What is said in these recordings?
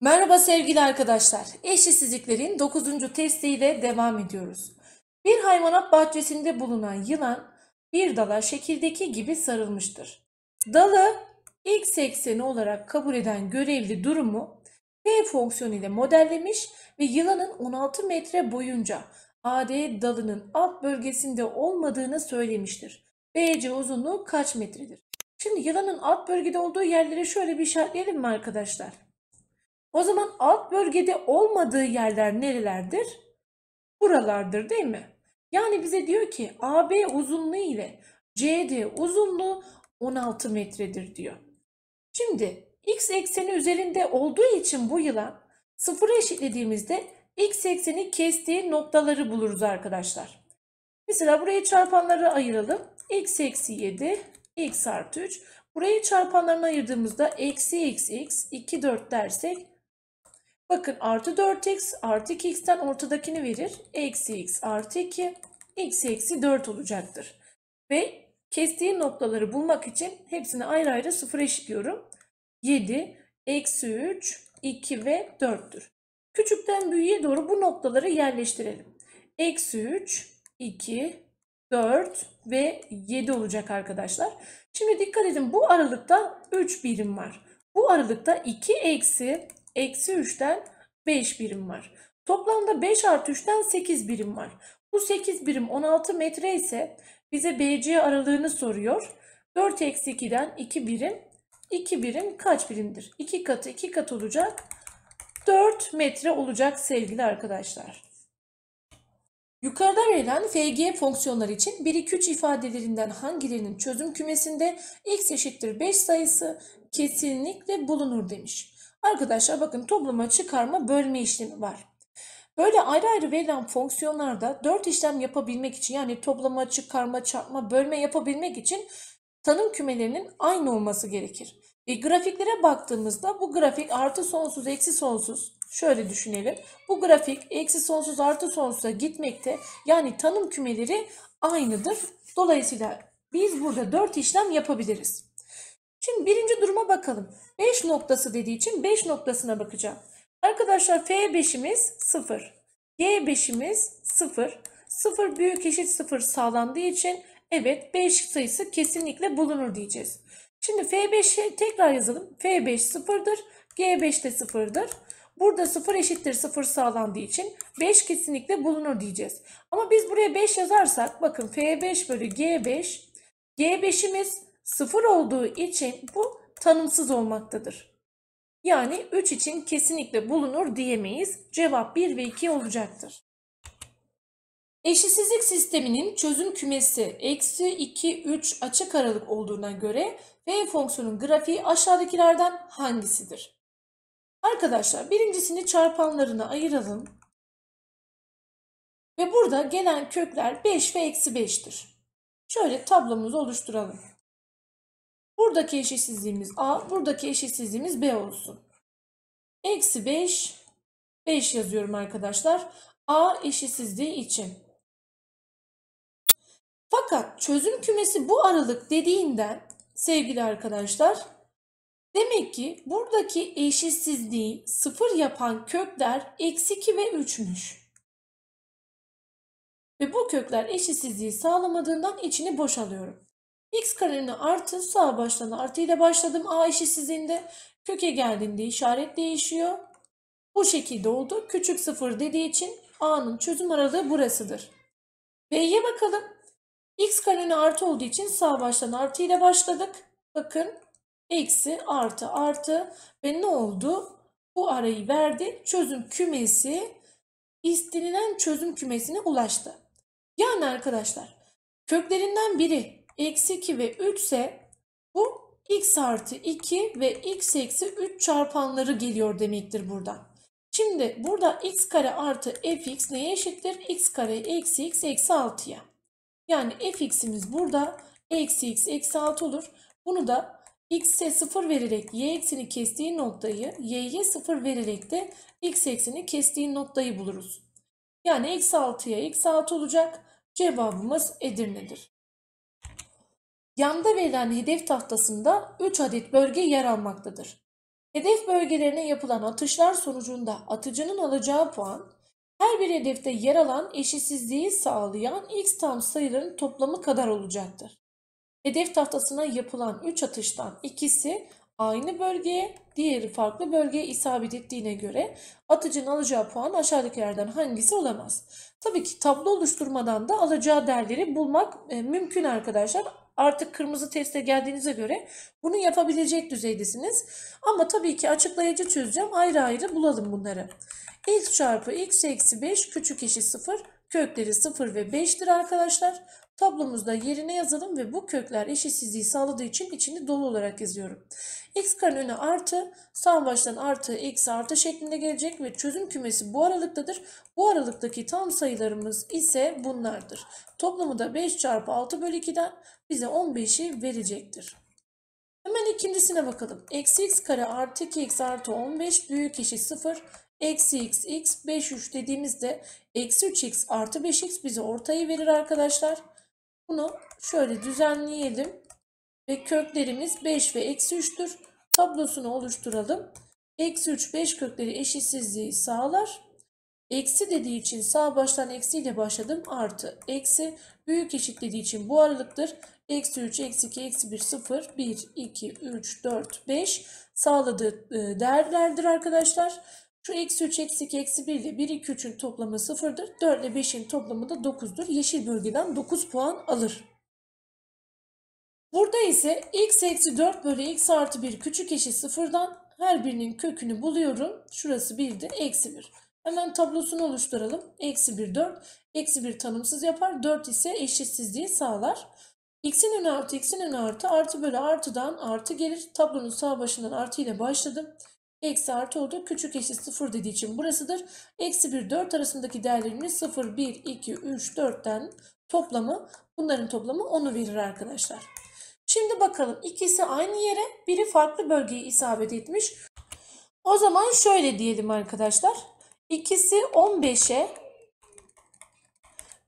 Merhaba sevgili arkadaşlar. Eşitsizliklerin 9. testiyle devam ediyoruz. Bir hayvanat bahçesinde bulunan yılan bir dala şekildeki gibi sarılmıştır. Dalı x ekseni olarak kabul eden görevli durumu p fonksiyonu ile modellemiş ve yılanın 16 metre boyunca AD dalının alt bölgesinde olmadığını söylemiştir. BC uzunluğu kaç metredir? Şimdi yılanın alt bölgede olduğu yerleri şöyle bir işaretleyelim mi arkadaşlar? O zaman alt bölgede olmadığı yerler nerelerdir? Buralardır değil mi? Yani bize diyor ki AB uzunluğu ile CD uzunluğu 16 metredir diyor. Şimdi x ekseni üzerinde olduğu için bu yılan sıfıra eşitlediğimizde x ekseni kestiği noktaları buluruz arkadaşlar. Mesela buraya çarpanları ayıralım. x eksi 7, x artı 3. Burayı çarpanlarına ayırdığımızda eksi x, x, 2, 4 dersek Bakın artı 4x artı 2x'ten ortadakini verir. Eksi x artı 2 x eksi 4 olacaktır. Ve kestiği noktaları bulmak için hepsini ayrı ayrı sıfır eşitliyorum. 7, eksi 3, 2 ve 4'tür. Küçükten büyüğe doğru bu noktaları yerleştirelim. Eksi 3, 2, 4 ve 7 olacak arkadaşlar. Şimdi dikkat edin bu aralıkta 3 birim var. Bu aralıkta 2 eksi eksi 3'ten 5 birim var. Toplamda 5 artı 3'ten 8 birim var. Bu 8 birim 16 metre ise bize BC aralığını soruyor. 4 eksi 2'den 2 birim. 2 birim kaç birimdir? 2 katı 2 kat olacak. 4 metre olacak sevgili arkadaşlar. Yukarıda verilen FG fonksiyonları için 1, 2, 3 ifadelerinden hangilerinin çözüm kümesinde x eşittir 5 sayısı kesinlikle bulunur demiş. Arkadaşlar bakın toplama, çıkarma, bölme işlemi var. Böyle ayrı ayrı verilen fonksiyonlarda dört işlem yapabilmek için yani toplama, çıkarma, çarpma, bölme yapabilmek için tanım kümelerinin aynı olması gerekir. E, grafiklere baktığımızda bu grafik artı sonsuz eksi sonsuz şöyle düşünelim. Bu grafik eksi sonsuz artı sonsuza gitmekte yani tanım kümeleri aynıdır. Dolayısıyla biz burada dört işlem yapabiliriz. Şimdi birinci duruma bakalım. 5 noktası dediği için 5 noktasına bakacağım. Arkadaşlar F5'imiz 0. G5'imiz 0. 0 büyük eşit 0 sağlandığı için evet 5 sayısı kesinlikle bulunur diyeceğiz. Şimdi F5'i tekrar yazalım. F5 0'dır. G5 de 0'dır. Burada 0 eşittir 0 sağlandığı için 5 kesinlikle bulunur diyeceğiz. Ama biz buraya 5 yazarsak bakın F5 bölü G5. G5'imiz sıfır olduğu için bu tanımsız olmaktadır. Yani 3 için kesinlikle bulunur diyemeyiz. Cevap 1 ve 2 olacaktır. Eşitsizlik sisteminin çözüm kümesi eksi 2, 3 açık aralık olduğuna göre f fonksiyonun grafiği aşağıdakilerden hangisidir? Arkadaşlar birincisini çarpanlarına ayıralım. Ve burada gelen kökler 5 ve eksi 5'tir. Şöyle tablomuzu oluşturalım. Buradaki eşitsizliğimiz A, buradaki eşitsizliğimiz B olsun. Eksi 5, 5 yazıyorum arkadaşlar. A eşitsizliği için. Fakat çözüm kümesi bu aralık dediğinden sevgili arkadaşlar demek ki buradaki eşitsizliği sıfır yapan kökler eksi 2 ve 3'müş. Ve bu kökler eşitsizliği sağlamadığından içini boşalıyorum. X karenin artı sağ başladı. artıyla başladım. A eşitsizliğinde köke geldiğinde işaret değişiyor. Bu şekilde oldu. Küçük sıfır dediği için A'nın çözüm aralığı burasıdır. B'ye bakalım. X karenin artı olduğu için sağ baştan artıyla başladık. Bakın eksi artı artı ve ne oldu? Bu arayı verdi. Çözüm kümesi istenilen çözüm kümesine ulaştı. Yani arkadaşlar köklerinden biri eksi 2 ve 3 ise bu x artı 2 ve x eksi 3 çarpanları geliyor demektir burada. Şimdi burada x kare artı fx neye eşittir? x kare eksi x eksi 6'ya. Yani fx'imiz burada eksi x eksi 6 olur. Bunu da x'e 0 vererek y eksini kestiği noktayı, y'ye 0 vererek de x eksini kestiği noktayı buluruz. Yani eksi 6'ya eksi 6 olacak. Cevabımız Edirne'dir. Yanda verilen hedef tahtasında 3 adet bölge yer almaktadır. Hedef bölgelerine yapılan atışlar sonucunda atıcının alacağı puan, her bir hedefte yer alan eşitsizliği sağlayan x tam sayıların toplamı kadar olacaktır. Hedef tahtasına yapılan 3 atıştan ikisi aynı bölgeye, diğeri farklı bölgeye isabet ettiğine göre atıcının alacağı puan aşağıdakilerden hangisi olamaz? Tabii ki tablo oluşturmadan da alacağı değerleri bulmak e, mümkün arkadaşlar Artık kırmızı teste geldiğinize göre bunu yapabilecek düzeydesiniz. Ama tabii ki açıklayıcı çözeceğim. Ayrı ayrı bulalım bunları. x çarpı x eksi 5 küçük eşit 0. Kökleri 0 ve 5'tir arkadaşlar. Tablomuzda yerine yazalım ve bu kökler eşitsizliği sağladığı için içini dolu olarak yazıyorum x karenin önü artı sağ baştan artı x artı şeklinde gelecek ve çözüm kümesi bu aralıktadır. Bu aralıktaki tam sayılarımız ise bunlardır. Toplamı da 5 çarpı 6 bölü 2'den bize 15'i verecektir. Hemen ikincisine bakalım. Eksi x kare artı 2x artı 15 büyük eşit 0. Eksi x x 5 3 dediğimizde eksi 3x artı 5x bize ortayı verir arkadaşlar. Bunu şöyle düzenleyelim. Ve köklerimiz 5 ve eksi 3'tür tablosunu oluşturalım. Eksi 3 5 kökleri eşitsizliği sağlar. Eksi dediği için sağ baştan eksiyle başladım. Artı eksi büyük eşit dediği için bu aralıktır. Eksi 3, eksi 2, eksi 1, 0, 1, 2, 3, 4, 5 sağladığı e, değerlerdir arkadaşlar. Şu eksi 3, eksi 2, eksi 1 ile 1, 2, 3'ün toplamı 0'dır. 4 ile 5'in toplamı da 9'dur. Yeşil bölgeden 9 puan alır. Burada ise x eksi 4 bölü x artı 1 küçük eşit sıfırdan her birinin kökünü buluyorum. Şurası 1'di eksi 1. Hemen tablosunu oluşturalım. Eksi 1 4. Eksi 1 tanımsız yapar. 4 ise eşitsizliği sağlar. X'in önü artı x'in önü artı artı bölü artıdan artı gelir. Tablonun sağ başından artı ile başladım. Eksi artı oldu. Küçük eşit 0 dediği için burasıdır. Eksi 1 4 arasındaki değerlerimiz 0 1 2 3 4'ten toplamı bunların toplamı 10'u verir arkadaşlar. Şimdi bakalım ikisi aynı yere biri farklı bölgeye isabet etmiş. O zaman şöyle diyelim arkadaşlar. İkisi 15'e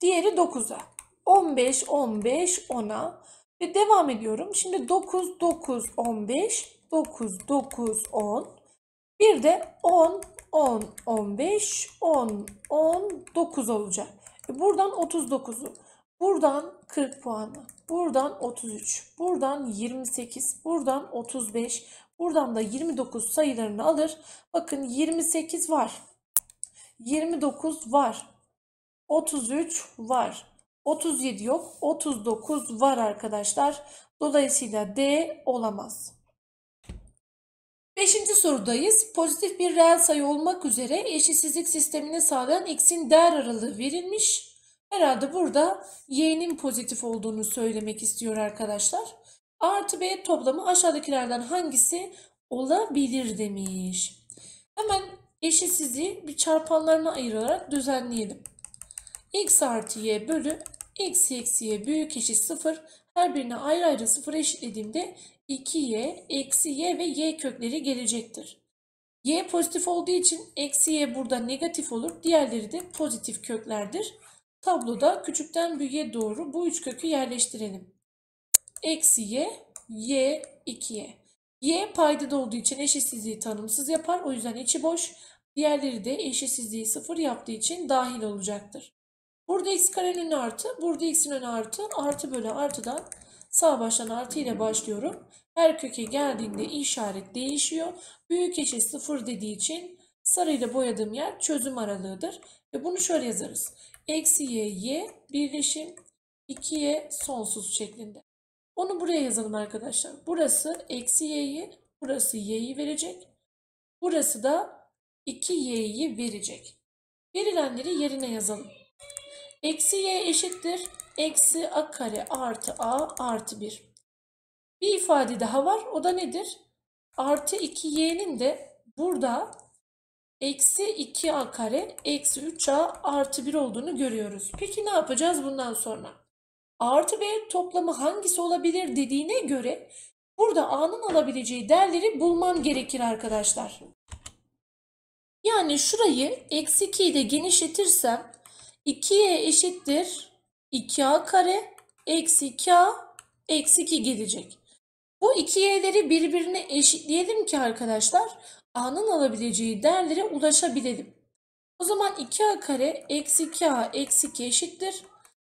diğeri 9'a. 15, 15, 10'a ve devam ediyorum. Şimdi 9, 9, 15, 9, 9, 10. Bir de 10, 10, 15, 10, 10, 9 olacak. E, buradan 39'u, buradan 40 puanla. Buradan 33, buradan 28, buradan 35, buradan da 29 sayılarını alır. Bakın 28 var. 29 var. 33 var. 37 yok. 39 var arkadaşlar. Dolayısıyla D olamaz. Beşinci sorudayız. Pozitif bir reel sayı olmak üzere eşitsizlik sistemini sağlayan x'in değer aralığı verilmiş. Herhalde burada y'nin pozitif olduğunu söylemek istiyor arkadaşlar. A artı B toplamı aşağıdakilerden hangisi olabilir demiş. Hemen eşitsizliği bir çarpanlarına ayırarak düzenleyelim. x artı y bölü x eksi y büyük eşit 0 her birine ayrı ayrı 0 eşitlediğimde 2y, eksi y ve y kökleri gelecektir. y pozitif olduğu için eksi y burada negatif olur. Diğerleri de pozitif köklerdir. Tabloda küçükten büyüğe doğru bu üç kökü yerleştirelim. Eksi y, y 2'ye. Y paydada olduğu için eşitsizliği tanımsız yapar. O yüzden içi boş. Diğerleri de eşitsizliği sıfır yaptığı için dahil olacaktır. Burada x karenin önü artı, burada x'in önü artı, artı bölü artıdan sağ baştan artı ile başlıyorum. Her köke geldiğinde işaret değişiyor. Büyük eşit sıfır dediği için sarıyla boyadığım yer çözüm aralığıdır. Ve bunu şöyle yazarız. Eksi y y birleşim 2y sonsuz şeklinde. Onu buraya yazalım arkadaşlar. Burası eksi y'yi, burası y'yi verecek. Burası da 2y'yi verecek. Verilenleri yerine yazalım. Eksi y eşittir. Eksi a kare artı a artı 1. Bir ifade daha var. O da nedir? Artı 2y'nin de burada eksi 2a kare eksi 3a artı 1 olduğunu görüyoruz. Peki ne yapacağız bundan sonra? A artı B toplamı hangisi olabilir dediğine göre burada A'nın alabileceği değerleri bulmam gerekir arkadaşlar. Yani şurayı eksi 2'yi de genişletirsem 2'ye eşittir 2A kare eksi 2A eksi 2 gelecek. Bu iki y'leri birbirine eşitleyelim ki arkadaşlar A'nın alabileceği değerlere ulaşabilirim. O zaman 2A kare eksi 2A eksi 2 eşittir.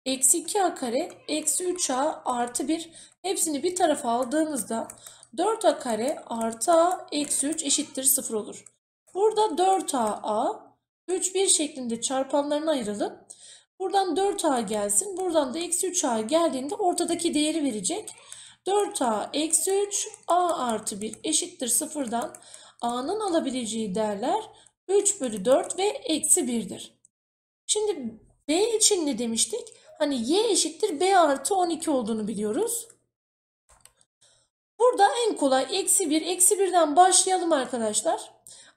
Eksi 2A kare eksi 3A artı 1 hepsini bir tarafa aldığımızda 4A kare artı A eksi 3 eşittir 0 olur. Burada 4A A 3 1 şeklinde çarpanlarını ayıralım. Buradan 4A gelsin. Buradan da eksi 3A geldiğinde ortadaki değeri verecek. 4A eksi 3 A artı 1 eşittir 0'dan A'nın alabileceği değerler 3 bölü 4 ve eksi 1'dir. Şimdi B için ne demiştik? Hani Y eşittir B artı 12 olduğunu biliyoruz. Burada en kolay eksi 1. Eksi 1'den başlayalım arkadaşlar.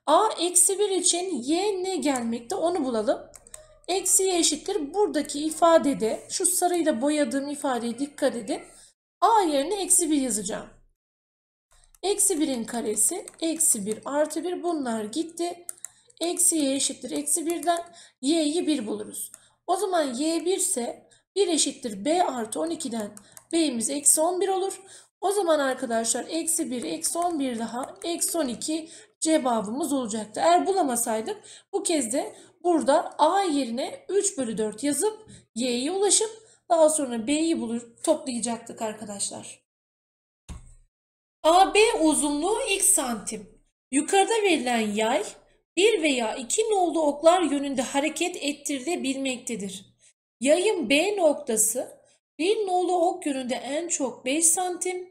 A eksi 1 için Y ne gelmekte onu bulalım. Eksi Y eşittir. Buradaki ifadede şu sarıyla boyadığım ifadeye dikkat edin. A yerine eksi 1 yazacağım. Eksi 1'in karesi eksi 1 artı 1 bunlar gitti. Eksi y eşittir eksi 1'den y'yi 1 buluruz. O zaman y 1 ise 1 eşittir b artı 12'den b'miz eksi 11 olur. O zaman arkadaşlar eksi 1 eksi 11 daha eksi 12 cevabımız olacaktı. Eğer bulamasaydık bu kez de burada a yerine 3 bölü 4 yazıp y'ye ulaşıp daha sonra b'yi bulur toplayacaktık arkadaşlar. AB uzunluğu x santim. Yukarıda verilen yay bir veya iki nolu oklar yönünde hareket ettirilebilmektedir. Yayın B noktası bir nolu ok yönünde en çok 5 santim,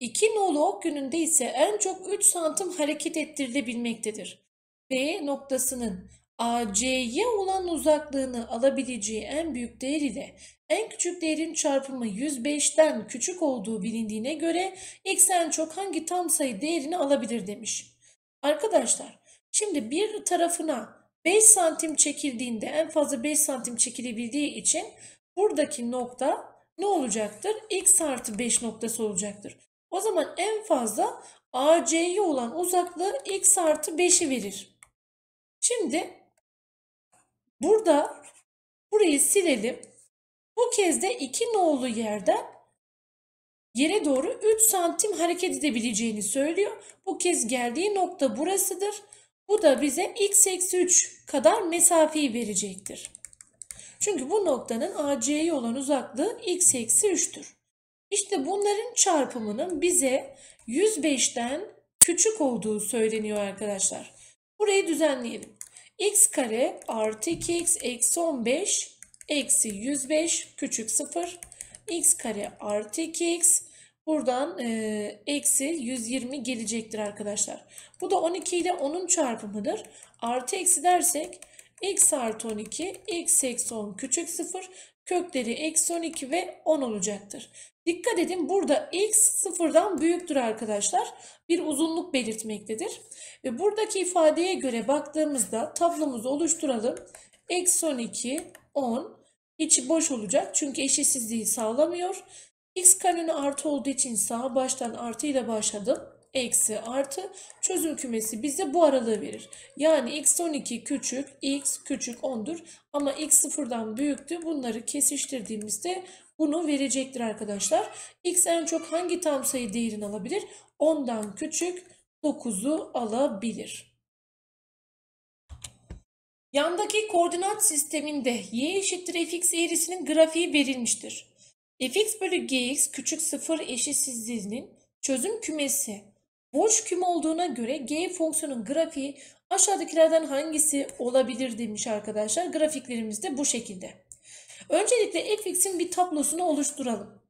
iki nolu ok yönünde ise en çok 3 santim hareket ettirilebilmektedir. B noktasının AC'ye olan uzaklığını alabileceği en büyük değer ile en küçük değerin çarpımı 105'ten küçük olduğu bilindiğine göre x en çok hangi tam sayı değerini alabilir demiş. Arkadaşlar şimdi bir tarafına 5 santim çekildiğinde en fazla 5 santim çekilebildiği için buradaki nokta ne olacaktır? x artı 5 noktası olacaktır. O zaman en fazla AC'ye olan uzaklığı x artı 5'i verir. Şimdi Burada burayı silelim. Bu kez de iki nolu yerden yere doğru 3 santim hareket edebileceğini söylüyor. Bu kez geldiği nokta burasıdır. Bu da bize x eksi 3 kadar mesafeyi verecektir. Çünkü bu noktanın AC'ye olan uzaklığı x eksi 3'tür. İşte bunların çarpımının bize 105'ten küçük olduğu söyleniyor arkadaşlar. Burayı düzenleyelim x kare artı 2x eksi 15 eksi 105 küçük 0 x kare artı 2x buradan e, eksi 120 gelecektir arkadaşlar. Bu da 12 ile 10'un çarpımıdır. Artı eksi dersek x artı 12 x eksi 10 küçük 0 kökleri eksi 12 ve 10 olacaktır. Dikkat edin burada x sıfırdan büyüktür arkadaşlar. Bir uzunluk belirtmektedir. Ve buradaki ifadeye göre baktığımızda tablomuzu oluşturalım. Eksi 12, 10. içi boş olacak çünkü eşitsizliği sağlamıyor. X karenin artı olduğu için sağ baştan artı ile başladım. Eksi artı çözüm kümesi bize bu aralığı verir. Yani x12 küçük, x küçük 10'dur ama x sıfırdan büyüktü. Bunları kesiştirdiğimizde bunu verecektir arkadaşlar. X en çok hangi tam sayı değerini alabilir? 10'dan küçük 9'u alabilir. Yandaki koordinat sisteminde y eşittir fx eğrisinin grafiği verilmiştir. fx bölü gx küçük sıfır eşitsizliğinin çözüm kümesi boş küme olduğuna göre g fonksiyonun grafiği aşağıdakilerden hangisi olabilir demiş arkadaşlar. Grafiklerimiz de bu şekilde. Öncelikle fx'in bir tablosunu oluşturalım.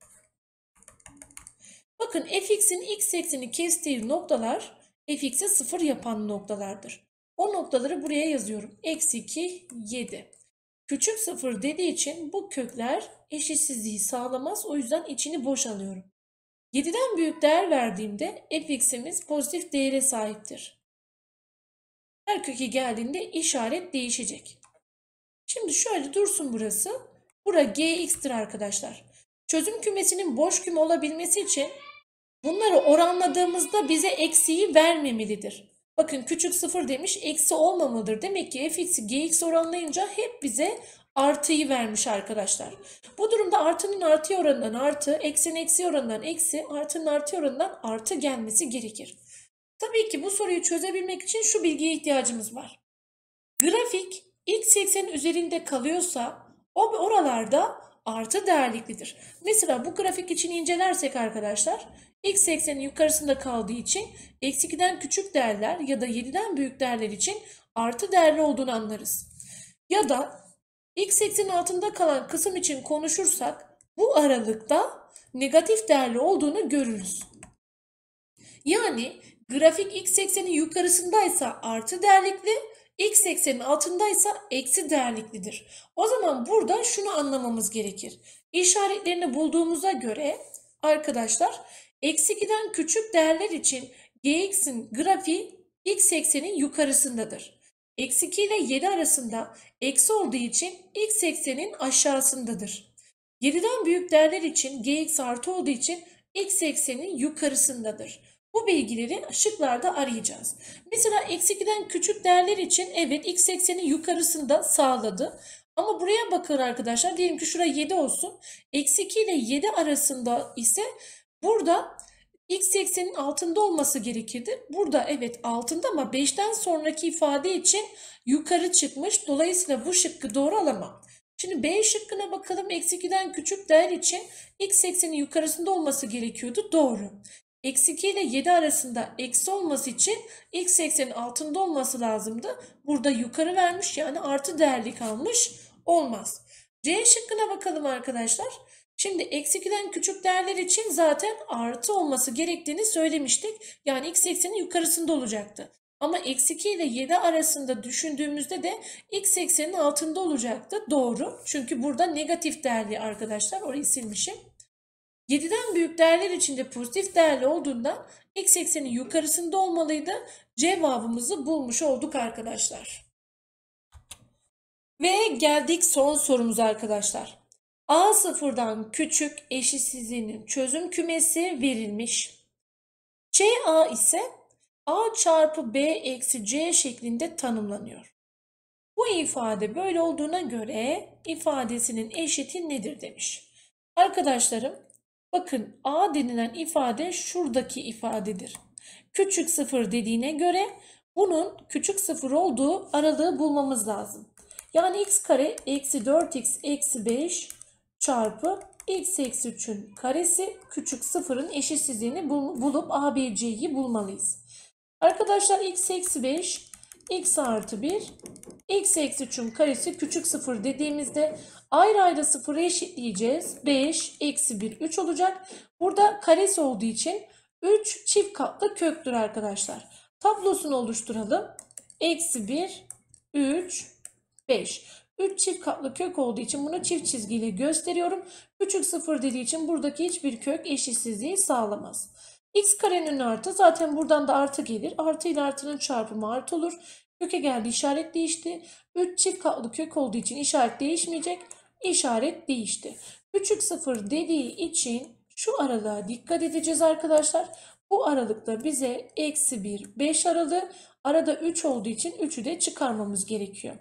Bakın fx'in x eksenini kestiği noktalar fx'e 0 yapan noktalardır. O noktaları buraya yazıyorum. Eksi 2, 7. Küçük 0 dediği için bu kökler eşitsizliği sağlamaz. O yüzden içini boş alıyorum. 7'den büyük değer verdiğimde fx'imiz pozitif değere sahiptir. Her köke geldiğinde işaret değişecek. Şimdi şöyle dursun burası. Bura gx'tir arkadaşlar. Çözüm kümesinin boş küme olabilmesi için bunları oranladığımızda bize eksiği vermemelidir. Bakın küçük sıfır demiş eksi olmamalıdır. Demek ki fx'i gx oranlayınca hep bize artıyı vermiş arkadaşlar. Bu durumda artının artı oranından artı, eksinin eksi oranından eksi, artının artı oranından artı gelmesi gerekir. Tabii ki bu soruyu çözebilmek için şu bilgiye ihtiyacımız var. Grafik x eksenin üzerinde kalıyorsa o oralarda artı değerliklidir. Mesela bu grafik için incelersek arkadaşlar x eksenin yukarısında kaldığı için eksi 2'den küçük değerler ya da 7'den büyük değerler için artı değerli olduğunu anlarız. Ya da x eksenin altında kalan kısım için konuşursak bu aralıkta negatif değerli olduğunu görürüz. Yani grafik x eksenin yukarısındaysa artı değerlikli, X eksenin altındaysa eksi değerliklidir. O zaman burada şunu anlamamız gerekir. İşaretlerini bulduğumuza göre arkadaşlar eksi giden küçük değerler için gx'in grafiği x eksenin yukarısındadır. Eksi 2 ile 7 arasında eksi olduğu için x eksenin aşağısındadır. 7'den büyük değerler için gx artı olduğu için x eksenin yukarısındadır. Bu bilgileri şıklarda arayacağız. Mesela eksi 2'den küçük değerler için evet x eksenin yukarısında sağladı. Ama buraya bakın arkadaşlar diyelim ki şuraya 7 olsun. Eksi 2 ile 7 arasında ise burada x eksenin altında olması gerekirdi. Burada evet altında ama 5'ten sonraki ifade için yukarı çıkmış. Dolayısıyla bu şıkkı doğru alamam. Şimdi B şıkkına bakalım. Eksi 2'den küçük değer için x eksenin yukarısında olması gerekiyordu. Doğru. Eksi 2 ile 7 arasında eksi olması için x eksenin altında olması lazımdı. Burada yukarı vermiş yani artı değerli kalmış olmaz. C şıkkına bakalım arkadaşlar. Şimdi eksi 2'den küçük değerler için zaten artı olması gerektiğini söylemiştik. Yani x eksenin yukarısında olacaktı. Ama eksi 2 ile 7 arasında düşündüğümüzde de x eksenin altında olacaktı. Doğru. Çünkü burada negatif değerli arkadaşlar. Orayı silmişim. 7'den büyük değerler içinde pozitif değerli olduğundan x eksenin yukarısında olmalıydı. Cevabımızı bulmuş olduk arkadaşlar. Ve geldik son sorumuz arkadaşlar. A sıfırdan küçük eşitsizliğinin çözüm kümesi verilmiş. C a ise A çarpı B eksi C şeklinde tanımlanıyor. Bu ifade böyle olduğuna göre ifadesinin eşiti nedir demiş. Arkadaşlarım Bakın A denilen ifade şuradaki ifadedir. Küçük sıfır dediğine göre bunun küçük sıfır olduğu aralığı bulmamız lazım. Yani x kare eksi 4x eksi 5 çarpı x eksi 3'ün karesi küçük sıfırın eşitsizliğini bulup ABC'yi bulmalıyız. Arkadaşlar x eksi 5 x artı 1 x eksi 3'ün karesi küçük 0 dediğimizde ayrı ayrı 0'ı eşitleyeceğiz. 5 eksi 1 3 olacak. Burada karesi olduğu için 3 çift katlı köktür arkadaşlar. Tablosunu oluşturalım. Eksi 1 3 5. 3 çift katlı kök olduğu için bunu çift çizgiyle gösteriyorum. Küçük 0 dediği için buradaki hiçbir kök eşitsizliği sağlamaz. X karenin artı zaten buradan da artı gelir. Artı ile artının çarpımı artı olur. Köke geldi işaret değişti. 3 çift katlı kök olduğu için işaret değişmeyecek. İşaret değişti. Küçük 0 dediği için şu aralığa dikkat edeceğiz arkadaşlar. Bu aralıkta bize eksi 1, 5 aralığı arada 3 olduğu için 3'ü de çıkarmamız gerekiyor.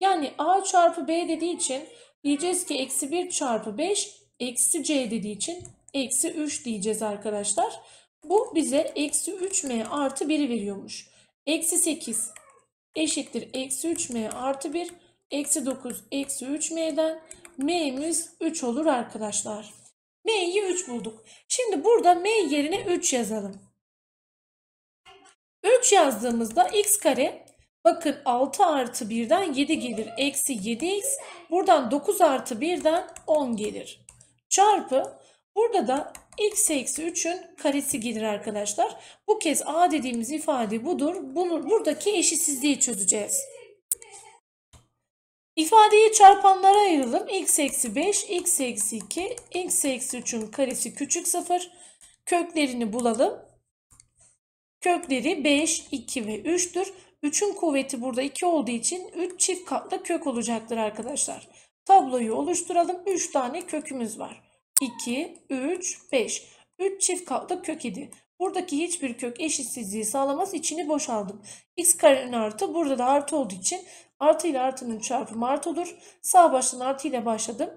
Yani A çarpı B dediği için diyeceğiz ki eksi 1 çarpı 5 eksi C dediği için eksi 3 diyeceğiz arkadaşlar. Bu bize eksi 3m artı 1'i veriyormuş. Eksi 8 eşittir eksi 3m artı 1. Eksi 9 eksi 3m'den m'miz 3 olur arkadaşlar. m'yi 3 bulduk. Şimdi burada m yerine 3 yazalım. 3 yazdığımızda x kare bakın 6 artı 1'den 7 gelir. Eksi 7x buradan 9 artı 1'den 10 gelir. Çarpı Burada da x eksi 3'ün karesi gelir arkadaşlar. Bu kez a dediğimiz ifade budur. Bunu, buradaki eşitsizliği çözeceğiz. İfadeyi çarpanlara ayıralım. x eksi 5, x eksi 2, x eksi 3'ün karesi küçük 0. Köklerini bulalım. Kökleri 5, 2 ve 3'tür. 3'ün kuvveti burada 2 olduğu için 3 çift katlı kök olacaktır arkadaşlar. Tabloyu oluşturalım. 3 tane kökümüz var. 2, 3, 5. 3 çift katlı kök idi. Buradaki hiçbir kök eşitsizliği sağlamaz. İçini boşaldım. X karenin artı burada da artı olduğu için artı ile artının çarpımı artı Sağ baştan artı ile başladım.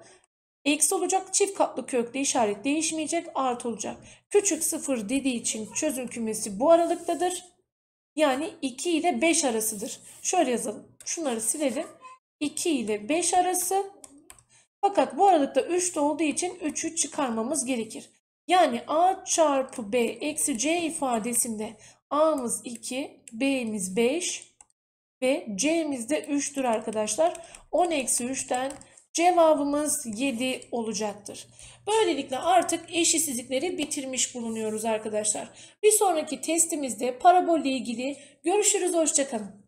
Eksi olacak çift katlı kökte işaret değişmeyecek artı olacak. Küçük 0 dediği için çözüm kümesi bu aralıktadır. Yani 2 ile 5 arasıdır. Şöyle yazalım. Şunları silelim. 2 ile 5 arası fakat bu aralıkta 3 de olduğu için 3'ü çıkarmamız gerekir. Yani A çarpı B eksi C ifadesinde A'mız 2, B'miz 5 ve C'miz de 3'tür arkadaşlar. 10 eksi 3'ten cevabımız 7 olacaktır. Böylelikle artık eşitsizlikleri bitirmiş bulunuyoruz arkadaşlar. Bir sonraki testimizde parabol ilgili görüşürüz. Hoşçakalın.